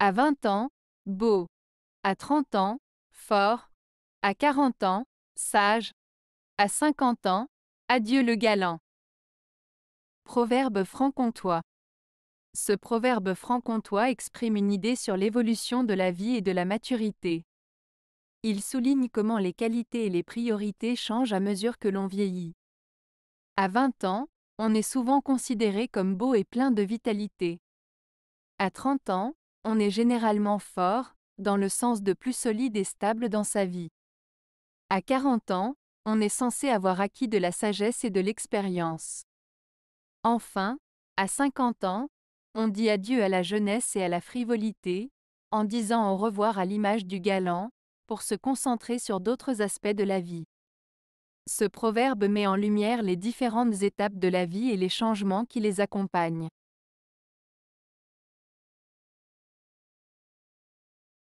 À 20 ans, beau. À 30 ans, fort. À 40 ans, sage. À 50 ans, adieu le galant. Proverbe franc-comtois. Ce proverbe franc-comtois exprime une idée sur l'évolution de la vie et de la maturité. Il souligne comment les qualités et les priorités changent à mesure que l'on vieillit. À 20 ans, on est souvent considéré comme beau et plein de vitalité. À 30 ans, on est généralement fort, dans le sens de plus solide et stable dans sa vie. À 40 ans, on est censé avoir acquis de la sagesse et de l'expérience. Enfin, à 50 ans, on dit adieu à la jeunesse et à la frivolité, en disant au revoir à l'image du galant, pour se concentrer sur d'autres aspects de la vie. Ce proverbe met en lumière les différentes étapes de la vie et les changements qui les accompagnent.